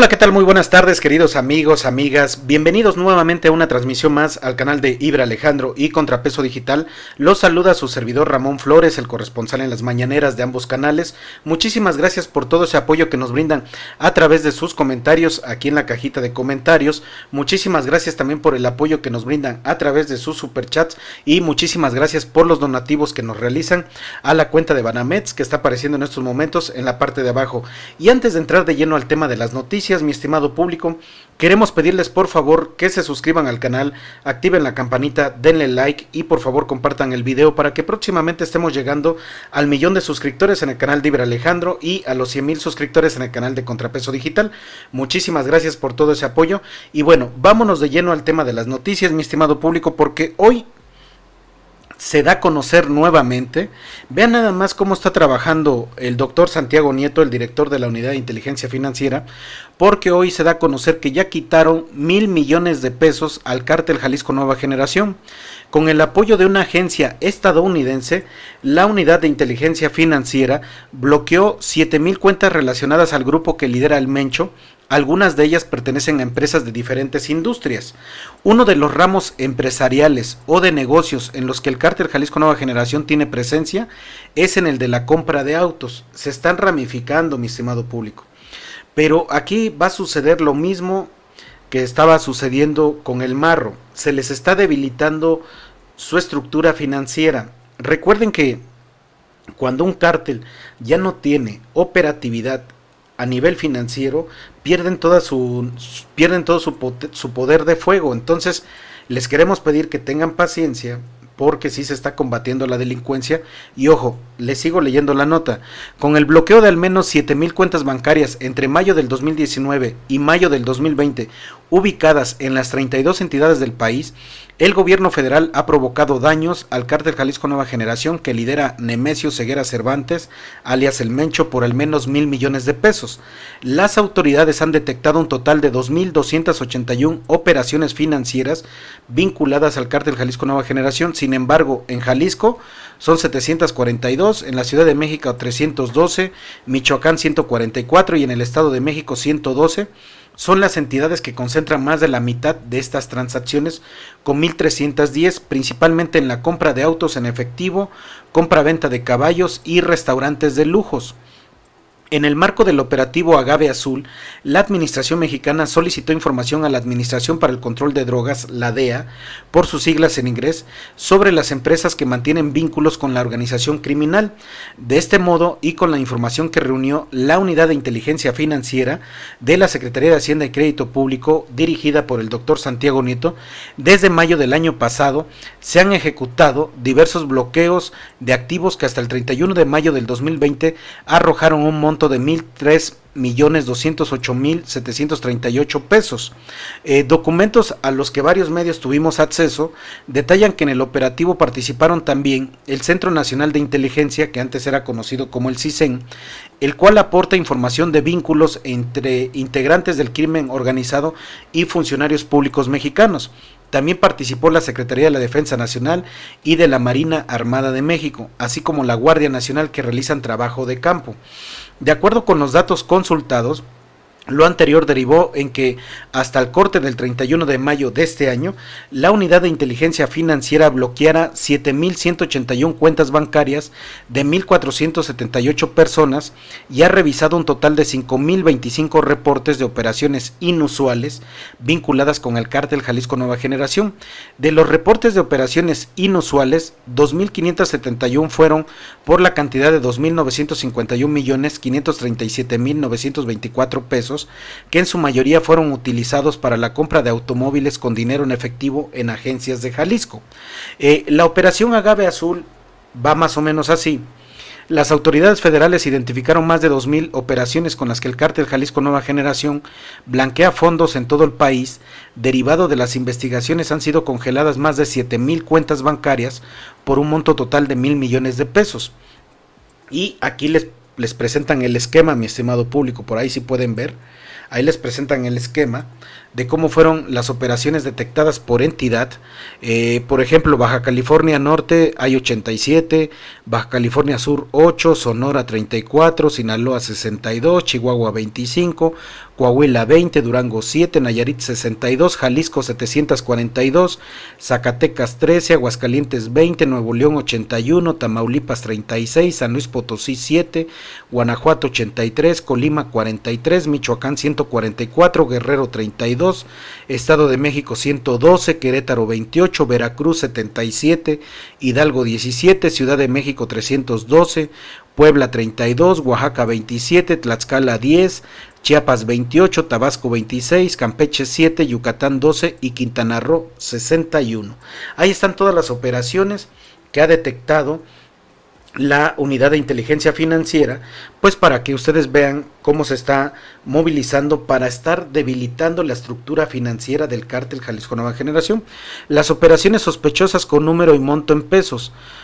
Hola, ¿qué tal? Muy buenas tardes, queridos amigos, amigas. Bienvenidos nuevamente a una transmisión más al canal de Ibra Alejandro y Contrapeso Digital. Los saluda su servidor Ramón Flores, el corresponsal en las mañaneras de ambos canales. Muchísimas gracias por todo ese apoyo que nos brindan a través de sus comentarios aquí en la cajita de comentarios. Muchísimas gracias también por el apoyo que nos brindan a través de sus superchats y muchísimas gracias por los donativos que nos realizan a la cuenta de Banamets que está apareciendo en estos momentos en la parte de abajo. Y antes de entrar de lleno al tema de las noticias, mi estimado público. Queremos pedirles por favor que se suscriban al canal, activen la campanita, denle like y por favor compartan el video para que próximamente estemos llegando al millón de suscriptores en el canal de Alejandro y a los 100 mil suscriptores en el canal de Contrapeso Digital. Muchísimas gracias por todo ese apoyo y bueno, vámonos de lleno al tema de las noticias, mi estimado público, porque hoy se da a conocer nuevamente. Vean nada más cómo está trabajando el doctor Santiago Nieto, el director de la Unidad de Inteligencia Financiera, porque hoy se da a conocer que ya quitaron mil millones de pesos al cártel Jalisco Nueva Generación. Con el apoyo de una agencia estadounidense, la Unidad de Inteligencia Financiera bloqueó mil cuentas relacionadas al grupo que lidera el Mencho algunas de ellas pertenecen a empresas de diferentes industrias. Uno de los ramos empresariales o de negocios en los que el cártel Jalisco Nueva Generación tiene presencia es en el de la compra de autos. Se están ramificando, mi estimado público. Pero aquí va a suceder lo mismo que estaba sucediendo con el marro. Se les está debilitando su estructura financiera. Recuerden que cuando un cártel ya no tiene operatividad a nivel financiero pierden toda su pierden todo su, su poder de fuego. Entonces, les queremos pedir que tengan paciencia porque sí se está combatiendo la delincuencia. Y ojo, les sigo leyendo la nota. Con el bloqueo de al menos mil cuentas bancarias entre mayo del 2019 y mayo del 2020, ubicadas en las 32 entidades del país, el gobierno federal ha provocado daños al cártel Jalisco Nueva Generación que lidera Nemesio Ceguera Cervantes, alias El Mencho, por al menos mil millones de pesos. Las autoridades han detectado un total de 2.281 operaciones financieras vinculadas al cártel Jalisco Nueva Generación. Sin embargo, en Jalisco son 742, en la Ciudad de México 312, Michoacán 144 y en el Estado de México 112 son las entidades que concentran más de la mitad de estas transacciones, con 1.310 principalmente en la compra de autos en efectivo, compra-venta de caballos y restaurantes de lujos. En el marco del operativo Agave Azul, la Administración mexicana solicitó información a la Administración para el Control de Drogas, la DEA, por sus siglas en inglés, sobre las empresas que mantienen vínculos con la organización criminal. De este modo, y con la información que reunió la Unidad de Inteligencia Financiera de la Secretaría de Hacienda y Crédito Público, dirigida por el doctor Santiago Nieto, desde mayo del año pasado se han ejecutado diversos bloqueos de activos que hasta el 31 de mayo del 2020 arrojaron un monto de tres millones pesos. Eh, documentos a los que varios medios tuvimos acceso detallan que en el operativo participaron también el Centro Nacional de Inteligencia, que antes era conocido como el CISEN, el cual aporta información de vínculos entre integrantes del crimen organizado y funcionarios públicos mexicanos. También participó la Secretaría de la Defensa Nacional y de la Marina Armada de México, así como la Guardia Nacional que realizan trabajo de campo. De acuerdo con los datos consultados, lo anterior derivó en que, hasta el corte del 31 de mayo de este año, la Unidad de Inteligencia Financiera bloqueara 7.181 cuentas bancarias de 1.478 personas y ha revisado un total de 5.025 reportes de operaciones inusuales vinculadas con el cártel Jalisco Nueva Generación. De los reportes de operaciones inusuales, 2.571 fueron por la cantidad de 2.951.537.924 pesos que en su mayoría fueron utilizados para la compra de automóviles con dinero en efectivo en agencias de Jalisco. Eh, la operación Agave Azul va más o menos así. Las autoridades federales identificaron más de 2.000 operaciones con las que el cártel Jalisco Nueva Generación blanquea fondos en todo el país. Derivado de las investigaciones han sido congeladas más de 7.000 cuentas bancarias por un monto total de mil millones de pesos. Y aquí les les presentan el esquema, mi estimado público, por ahí si pueden ver, ahí les presentan el esquema de cómo fueron las operaciones detectadas por entidad. Eh, por ejemplo, Baja California Norte hay 87, Baja California Sur 8, Sonora 34, Sinaloa 62, Chihuahua 25, Coahuila 20, Durango 7, Nayarit 62, Jalisco 742, Zacatecas 13, Aguascalientes 20, Nuevo León 81, Tamaulipas 36, San Luis Potosí 7, Guanajuato 83, Colima 43, Michoacán 144, Guerrero 32, Estado de México 112, Querétaro 28, Veracruz 77, Hidalgo 17, Ciudad de México 312, Puebla 32, Oaxaca 27, Tlaxcala 10, Chiapas 28, Tabasco 26, Campeche 7, Yucatán 12 y Quintana Roo 61. Ahí están todas las operaciones que ha detectado la unidad de inteligencia financiera, pues para que ustedes vean cómo se está movilizando para estar debilitando la estructura financiera del cártel Jalisco Nueva Generación. Las operaciones sospechosas con número y monto en pesos,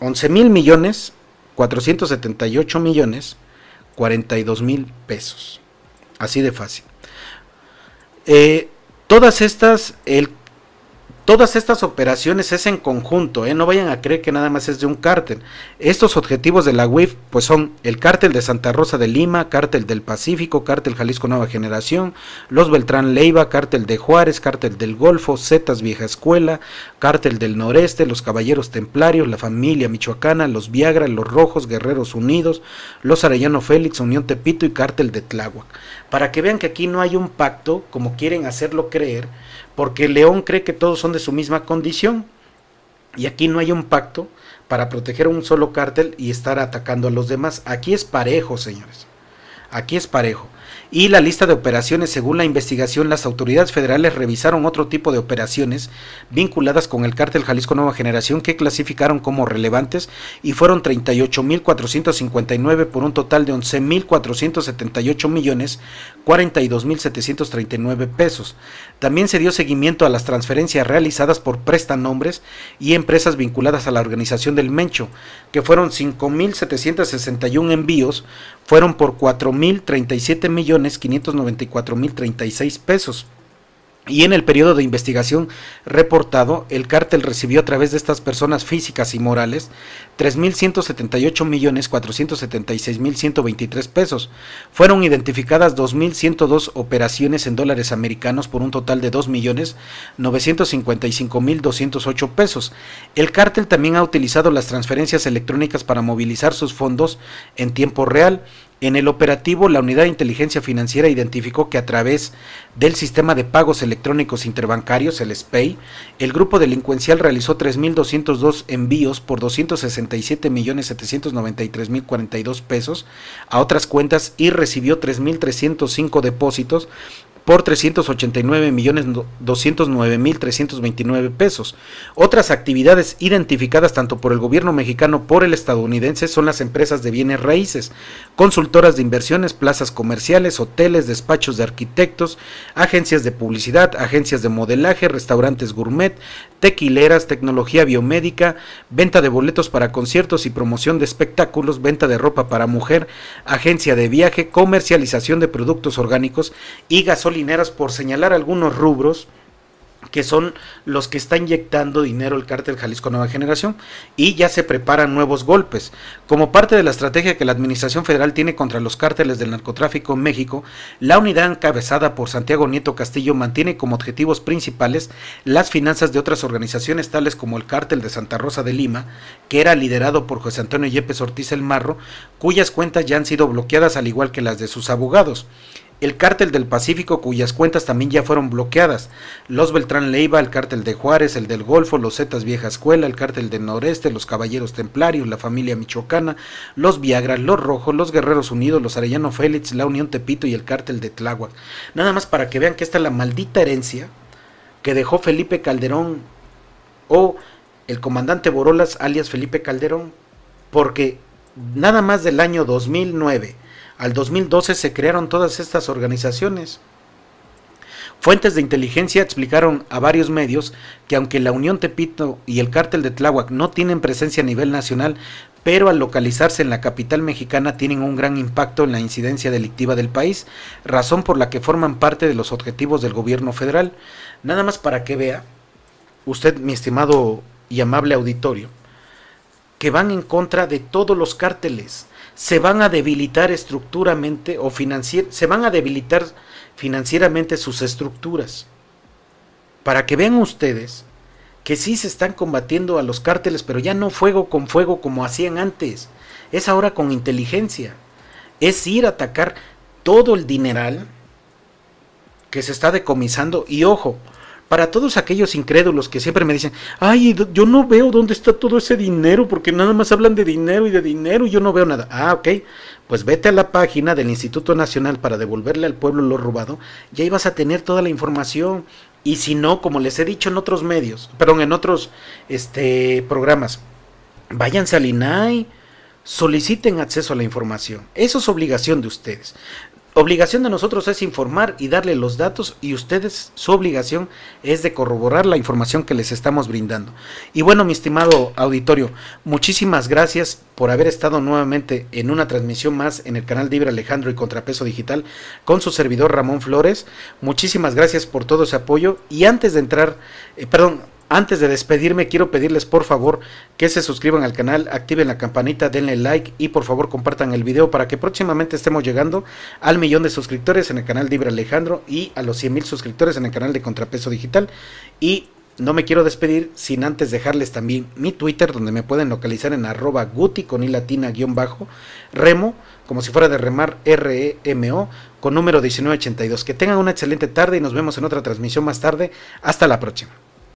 11 mil millones, 478 millones, 42 mil pesos. Así de fácil. Eh, todas estas, el Todas estas operaciones es en conjunto, ¿eh? no vayan a creer que nada más es de un cártel. Estos objetivos de la UIF pues son el cártel de Santa Rosa de Lima, cártel del Pacífico, cártel Jalisco Nueva Generación, los Beltrán Leiva, cártel de Juárez, cártel del Golfo, Zetas Vieja Escuela, cártel del Noreste, los Caballeros Templarios, la familia Michoacana, los Viagra, los Rojos, Guerreros Unidos, los Arellano Félix, Unión Tepito y cártel de Tláhuac. Para que vean que aquí no hay un pacto como quieren hacerlo creer porque León cree que todos son de su misma condición y aquí no hay un pacto para proteger un solo cártel y estar atacando a los demás. Aquí es parejo, señores. Aquí es parejo y la lista de operaciones. Según la investigación, las autoridades federales revisaron otro tipo de operaciones vinculadas con el cártel Jalisco Nueva Generación que clasificaron como relevantes y fueron 38.459 por un total de 11.478 millones 42.739 pesos. También se dio seguimiento a las transferencias realizadas por prestanombres y empresas vinculadas a la organización del Mencho, que fueron 5.761 envíos, fueron por 4.037 millones 36 pesos. Y en el periodo de investigación reportado, el cártel recibió a través de estas personas físicas y morales mil mil millones 3.178.476.123 pesos. Fueron identificadas mil 2.102 operaciones en dólares americanos por un total de millones 2.955.208 pesos. El cártel también ha utilizado las transferencias electrónicas para movilizar sus fondos en tiempo real en el operativo, la Unidad de Inteligencia Financiera identificó que a través del sistema de pagos electrónicos interbancarios, el SPEI, el grupo delincuencial realizó 3.202 envíos por 267.793.042 pesos a otras cuentas y recibió 3.305 depósitos por 389.209.329 pesos. Otras actividades identificadas tanto por el gobierno mexicano por el estadounidense son las empresas de bienes raíces, consultoras de inversiones, plazas comerciales, hoteles, despachos de arquitectos, agencias de publicidad, agencias de modelaje, restaurantes gourmet, tequileras, tecnología biomédica, venta de boletos para conciertos y promoción de espectáculos, venta de ropa para mujer, agencia de viaje, comercialización de productos orgánicos y gasolina Lineras por señalar algunos rubros que son los que está inyectando dinero el cártel Jalisco Nueva Generación y ya se preparan nuevos golpes. Como parte de la estrategia que la Administración Federal tiene contra los cárteles del narcotráfico en México, la unidad encabezada por Santiago Nieto Castillo mantiene como objetivos principales las finanzas de otras organizaciones tales como el cártel de Santa Rosa de Lima, que era liderado por José Antonio Yepes Ortiz el Marro, cuyas cuentas ya han sido bloqueadas al igual que las de sus abogados el cártel del Pacífico cuyas cuentas también ya fueron bloqueadas, los Beltrán Leiva, el cártel de Juárez, el del Golfo, los Zetas Vieja Escuela, el cártel del Noreste, los Caballeros Templarios, la familia Michoacana, los Viagra, los Rojos, los Guerreros Unidos, los Arellano Félix, la Unión Tepito y el cártel de Tláhuac. Nada más para que vean que esta es la maldita herencia que dejó Felipe Calderón o el comandante Borolas alias Felipe Calderón, porque nada más del año 2009 al 2012 se crearon todas estas organizaciones. Fuentes de inteligencia explicaron a varios medios que aunque la Unión Tepito y el cártel de Tláhuac no tienen presencia a nivel nacional, pero al localizarse en la capital mexicana tienen un gran impacto en la incidencia delictiva del país, razón por la que forman parte de los objetivos del gobierno federal. Nada más para que vea, usted, mi estimado y amable auditorio, que van en contra de todos los cárteles se van a debilitar estructuramente o se van a debilitar financieramente sus estructuras. Para que vean ustedes que sí se están combatiendo a los cárteles, pero ya no fuego con fuego como hacían antes, es ahora con inteligencia. Es ir a atacar todo el dineral que se está decomisando y ojo, para todos aquellos incrédulos que siempre me dicen, ay, yo no veo dónde está todo ese dinero, porque nada más hablan de dinero y de dinero y yo no veo nada. Ah, ok, pues vete a la página del Instituto Nacional para devolverle al pueblo lo robado y ahí vas a tener toda la información. Y si no, como les he dicho en otros medios, perdón, en otros este, programas, váyanse al INAI, soliciten acceso a la información. Eso es obligación de ustedes. Obligación de nosotros es informar y darle los datos y ustedes su obligación es de corroborar la información que les estamos brindando. Y bueno, mi estimado auditorio, muchísimas gracias por haber estado nuevamente en una transmisión más en el canal Libre Alejandro y Contrapeso Digital con su servidor Ramón Flores. Muchísimas gracias por todo ese apoyo y antes de entrar, eh, perdón, antes de despedirme, quiero pedirles por favor que se suscriban al canal, activen la campanita, denle like y por favor compartan el video para que próximamente estemos llegando al millón de suscriptores en el canal de Alejandro y a los 100 mil suscriptores en el canal de Contrapeso Digital. Y no me quiero despedir sin antes dejarles también mi Twitter, donde me pueden localizar en arroba guti con i guión bajo, remo, como si fuera de remar, R-E-M-O, con número 1982. Que tengan una excelente tarde y nos vemos en otra transmisión más tarde. Hasta la próxima.